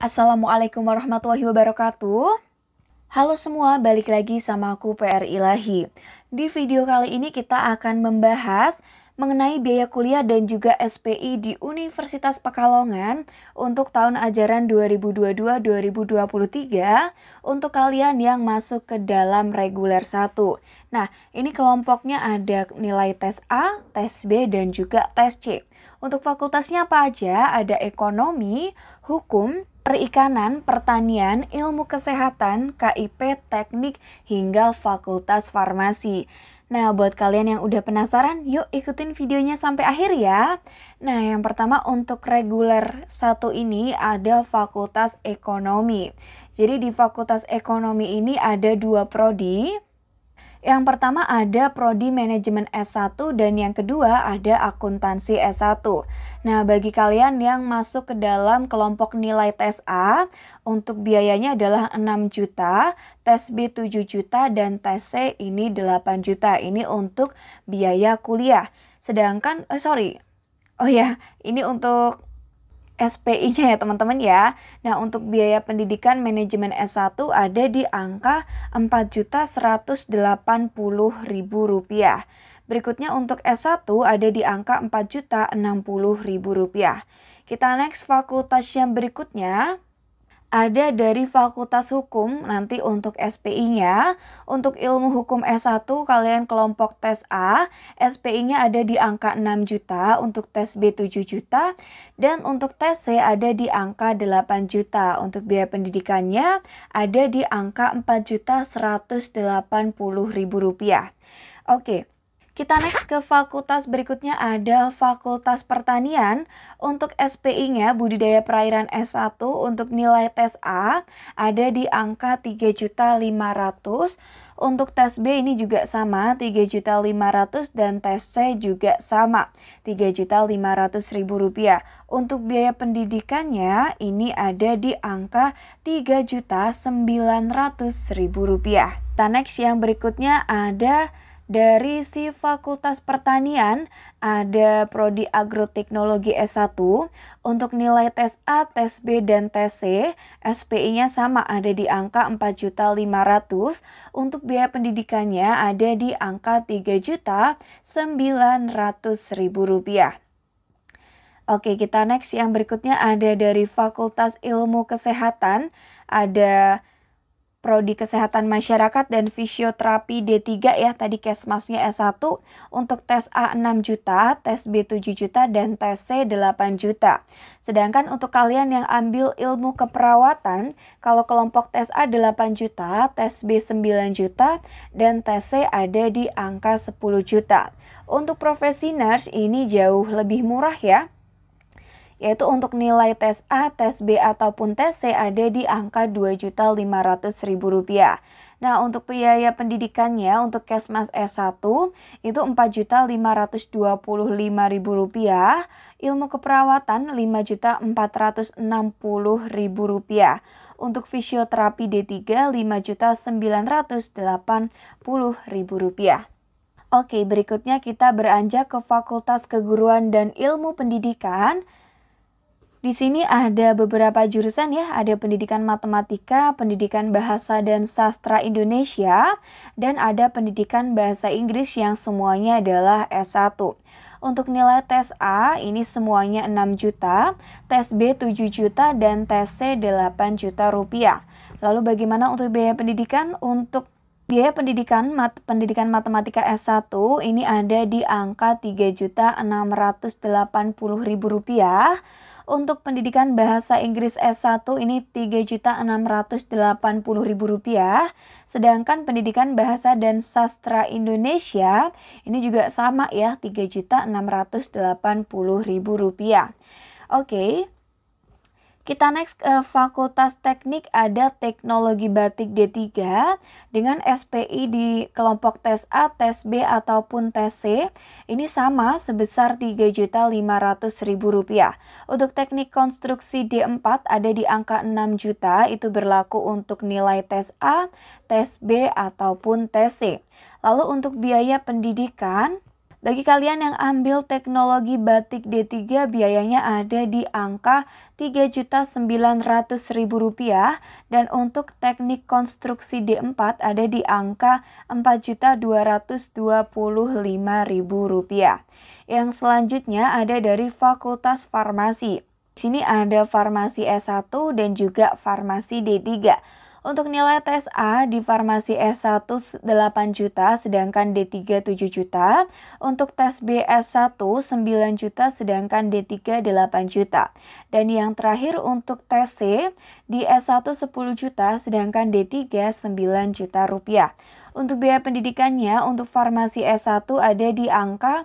Assalamualaikum warahmatullahi wabarakatuh. Halo semua, balik lagi sama aku PR Ilahi. Di video kali ini kita akan membahas mengenai biaya kuliah dan juga SPI di Universitas Pekalongan untuk tahun ajaran 2022-2023 untuk kalian yang masuk ke dalam reguler 1. Nah, ini kelompoknya ada nilai tes A, tes B, dan juga tes C. Untuk fakultasnya apa aja? Ada ekonomi, hukum, perikanan, pertanian, ilmu kesehatan, KIP, teknik, hingga fakultas farmasi. Nah, buat kalian yang udah penasaran, yuk ikutin videonya sampai akhir ya. Nah, yang pertama untuk reguler satu ini ada Fakultas Ekonomi. Jadi di Fakultas Ekonomi ini ada dua prodi, yang pertama ada prodi manajemen S1 dan yang kedua ada akuntansi S1. Nah, bagi kalian yang masuk ke dalam kelompok nilai tes A, untuk biayanya adalah 6 juta, tes B 7 juta dan tes C ini 8 juta. Ini untuk biaya kuliah. Sedangkan eh, sorry. Oh ya, ini untuk SPI-nya ya teman-teman ya. Nah, untuk biaya pendidikan manajemen S1 ada di angka Rp4.180.000. Berikutnya untuk S1 ada di angka Rp4.060.000. Kita next fakultas yang berikutnya ada dari Fakultas Hukum nanti untuk SPI-nya. Untuk ilmu hukum S1 kalian kelompok tes A, SPI-nya ada di angka 6 juta, untuk tes B 7 juta, dan untuk tes C ada di angka 8 juta. Untuk biaya pendidikannya ada di angka 4 juta 180 ribu rupiah. Oke, kita next ke fakultas berikutnya ada Fakultas Pertanian. Untuk SPI-nya Budidaya Perairan S1 untuk nilai tes A ada di angka 3.500. Untuk tes B ini juga sama 3.500 dan tes C juga sama 3.500.000 rupiah. Untuk biaya pendidikannya ini ada di angka 3.900.000 rupiah. next yang berikutnya ada dari si Fakultas Pertanian ada prodi Agroteknologi S1 untuk nilai tes A, tes B dan tes C, SPI-nya sama ada di angka 4.500, untuk biaya pendidikannya ada di angka 3.900.000 rupiah. Oke, kita next yang berikutnya ada dari Fakultas Ilmu Kesehatan, ada Prodi Kesehatan Masyarakat dan Fisioterapi D3 ya tadi kesmasnya S1 untuk tes A 6 juta, tes B 7 juta dan tes C 8 juta. Sedangkan untuk kalian yang ambil ilmu keperawatan, kalau kelompok tes A 8 juta, tes B 9 juta dan tes C ada di angka 10 juta. Untuk profesi nurse ini jauh lebih murah ya yaitu untuk nilai tes A, tes B, ataupun tes C ada di angka Rp2.500.000. Nah, untuk biaya pendidikannya untuk Kesmas S1 itu Rp4.525.000, ilmu keperawatan Rp5.460.000, untuk fisioterapi D3 Rp5.980.000. Oke, berikutnya kita beranjak ke Fakultas Keguruan dan Ilmu Pendidikan di sini ada beberapa jurusan ya, ada pendidikan matematika, pendidikan bahasa dan sastra Indonesia, dan ada pendidikan bahasa Inggris yang semuanya adalah S1. Untuk nilai tes A ini semuanya 6 juta, tes B 7 juta, dan tes C 8 juta rupiah. Lalu bagaimana untuk biaya pendidikan? Untuk Biaya pendidikan mat, pendidikan matematika S1 ini ada di angka 3.680.000 rupiah. Untuk pendidikan bahasa Inggris S1 ini Rp3.680.000, sedangkan pendidikan bahasa dan sastra Indonesia ini juga sama ya Rp3.680.000. Oke, kita next ke eh, Fakultas Teknik ada Teknologi Batik D3 dengan SPI di kelompok tes A, tes B ataupun tes C. Ini sama sebesar Rp3.500.000. Untuk teknik konstruksi D4 ada di angka 6 juta, itu berlaku untuk nilai tes A, tes B ataupun tes C. Lalu untuk biaya pendidikan bagi kalian yang ambil teknologi batik D3 biayanya ada di angka Rp3.900.000 dan untuk teknik konstruksi D4 ada di angka Rp4.225.000. Yang selanjutnya ada dari Fakultas Farmasi. Di sini ada farmasi S1 dan juga farmasi D3. Untuk nilai tes A di farmasi S1 8 juta sedangkan D3 7 juta, untuk tes B S1 9 juta sedangkan D3 8 juta. Dan yang terakhir untuk tes C di S1 10 juta sedangkan D3 9 juta rupiah. Untuk biaya pendidikannya untuk farmasi S1 ada di angka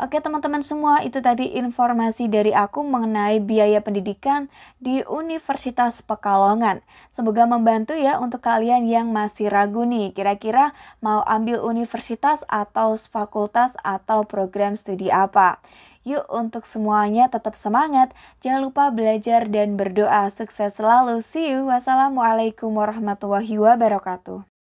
Oke teman-teman semua, itu tadi informasi dari aku mengenai biaya pendidikan di Universitas Pekalongan. Semoga membantu ya untuk kalian yang masih ragu nih, kira-kira mau ambil universitas atau fakultas atau program studi apa. Yuk untuk semuanya tetap semangat, jangan lupa belajar dan berdoa. Sukses selalu, see you. Wassalamualaikum warahmatullahi wabarakatuh.